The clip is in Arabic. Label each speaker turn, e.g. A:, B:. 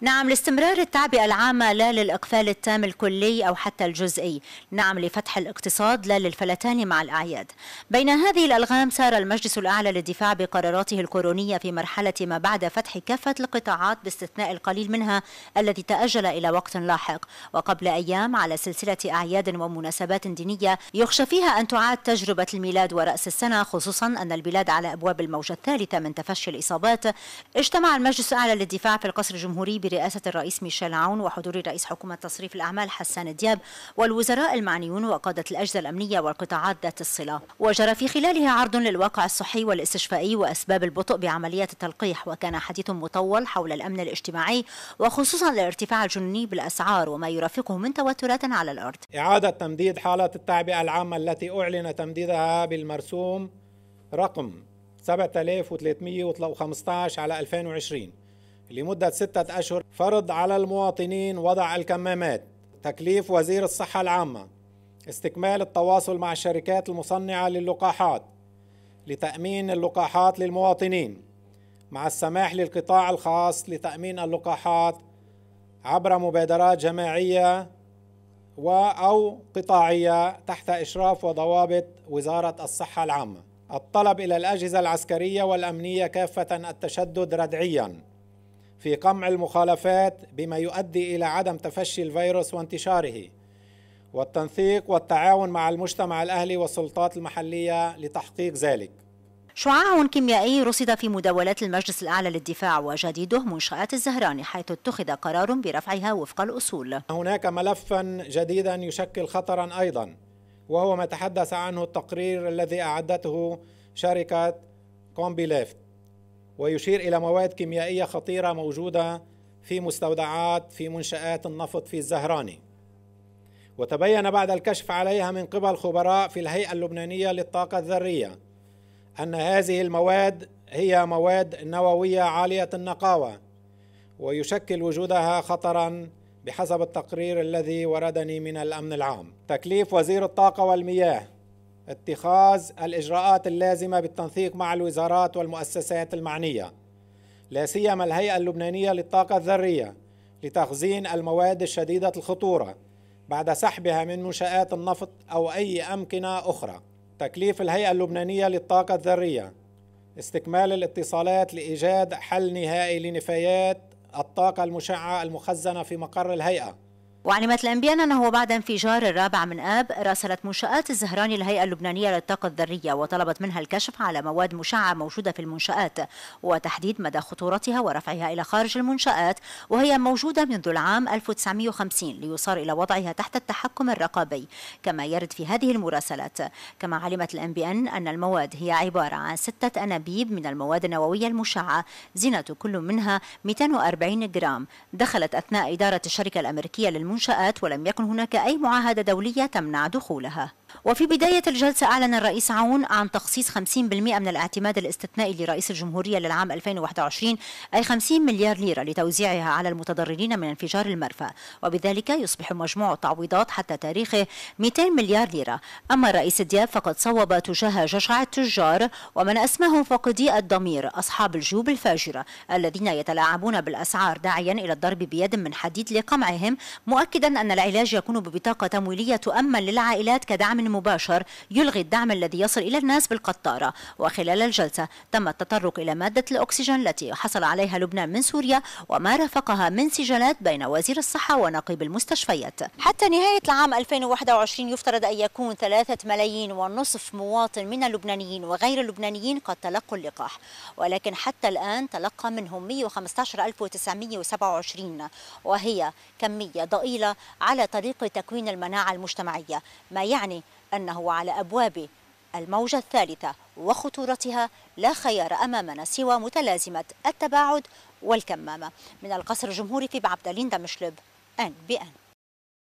A: نعم لاستمرار التعبئة العامة لا للإقفال التام الكلي أو حتى الجزئي نعم لفتح الاقتصاد لا للفلتان مع الأعياد بين هذه الألغام سار المجلس الأعلى للدفاع بقراراته الكورونية في مرحلة ما بعد فتح كافة القطاعات باستثناء القليل منها الذي تأجل إلى وقت لاحق وقبل أيام على سلسلة أعياد ومناسبات دينية يخشى فيها أن تعاد تجربة الميلاد ورأس السنة خصوصا أن البلاد على أبواب الموجة الثالثة من تفشي الإصابات اجتمع المجلس الأعلى للدفاع في القصر الجمهوري برئاسة الرئيس ميشيل عون وحضور رئيس حكومة تصريف الأعمال حسان دياب والوزراء المعنيون وقادة الأجهزة الأمنية والقطاعات ذات الصلة وجرى في خلاله عرض للواقع الصحي والاستشفائي وأسباب البطء بعمليات التلقيح وكان حديث مطول حول الأمن الاجتماعي وخصوصا الارتفاع الجنوني بالأسعار وما يرافقه من توترات على الأرض
B: إعادة تمديد حالة التعبئة العامة التي أعلن تمديدها بالمرسوم رقم 7315 على 2020 لمدة ستة أشهر فرض على المواطنين وضع الكمامات تكليف وزير الصحة العامة استكمال التواصل مع الشركات المصنعة للقاحات لتأمين اللقاحات للمواطنين مع السماح للقطاع الخاص لتأمين اللقاحات عبر مبادرات جماعية و أو قطاعية تحت إشراف وضوابط وزارة الصحة العامة الطلب إلى الأجهزة العسكرية والأمنية كافة التشدد ردعياً في قمع المخالفات بما يؤدي الى عدم تفشي الفيروس وانتشاره والتنسيق والتعاون مع المجتمع الاهلي والسلطات المحليه لتحقيق ذلك
A: شعاع كيميائي رصد في مداولات المجلس الأعلى للدفاع وجديده منشآت الزهراني حيث اتخذ قرار برفعها وفق الأصول هناك ملفا جديدا يشكل
B: خطرا أيضا وهو ما تحدث عنه التقرير الذي أعدته شركة كومبي ليفت ويشير إلى مواد كيميائية خطيرة موجودة في مستودعات في منشآت النفط في الزهراني وتبين بعد الكشف عليها من قبل خبراء في الهيئة اللبنانية للطاقة الذرية أن هذه المواد هي مواد نووية عالية النقاوة ويشكل وجودها خطرا بحسب التقرير الذي وردني من الأمن العام تكليف وزير الطاقة والمياه اتخاذ الإجراءات اللازمة بالتنسيق مع الوزارات والمؤسسات المعنية لا سيما الهيئة اللبنانية للطاقة الذرية لتخزين المواد الشديدة الخطورة بعد سحبها من منشآت النفط أو أي أمكنة أخرى تكليف الهيئة اللبنانية للطاقة الذرية استكمال الاتصالات لإيجاد حل نهائي لنفايات
A: الطاقة المشعة المخزنة في مقر الهيئة وعلمت الأنبياء أنه بعد انفجار الرابع من آب راسلت منشآت الزهران الهيئة اللبنانية للطاقة الذرية وطلبت منها الكشف على مواد مشعة موجودة في المنشآت وتحديد مدى خطورتها ورفعها إلى خارج المنشآت وهي موجودة منذ العام 1950 ليصار إلى وضعها تحت التحكم الرقابي كما يرد في هذه المراسلات كما علمت الأنبياء أن المواد هي عبارة عن ستة أنابيب من المواد النووية المشعة زينة كل منها 240 جرام دخلت أثناء إدارة الشركة الأمريكية للمنشآت المنشآت ولم يكن هناك أي معاهدة دولية تمنع دخولها وفي بداية الجلسة أعلن الرئيس عون عن تخصيص 50% من الاعتماد الاستثنائي لرئيس الجمهورية للعام 2021 أي 50 مليار ليرة لتوزيعها على المتضررين من انفجار المرفأ وبذلك يصبح مجموع التعويضات حتى تاريخه 200 مليار ليرة أما الرئيس دياب فقد صوب تجاه جشع التجار ومن أسماهم فاقدي الضمير أصحاب الجيوب الفاجرة الذين يتلاعبون بالأسعار داعيا إلى الضرب بيد من حديد لقمعهم مؤكدا أن العلاج يكون ببطاقة تمويلية تؤمن للعائلات كدعم المباشر يلغي الدعم الذي يصل إلى الناس بالقطارة وخلال الجلسة تم التطرق إلى مادة الأكسجين التي حصل عليها لبنان من سوريا وما رافقها من سجلات بين وزير الصحة ونقيب المستشفيات حتى نهاية العام 2021 يفترض أن يكون ثلاثة ملايين ونصف مواطن من اللبنانيين وغير اللبنانيين قد تلقوا اللقاح ولكن حتى الآن تلقى منهم 115927 وهي كمية ضئيلة على طريق تكوين المناعة المجتمعية ما يعني أنه على أبواب الموجة الثالثة وخطورتها لا خيار أمامنا سوى متلازمة التباعد والكمامة من القصر الجمهوري في بعبدالين دمشلب أن بأن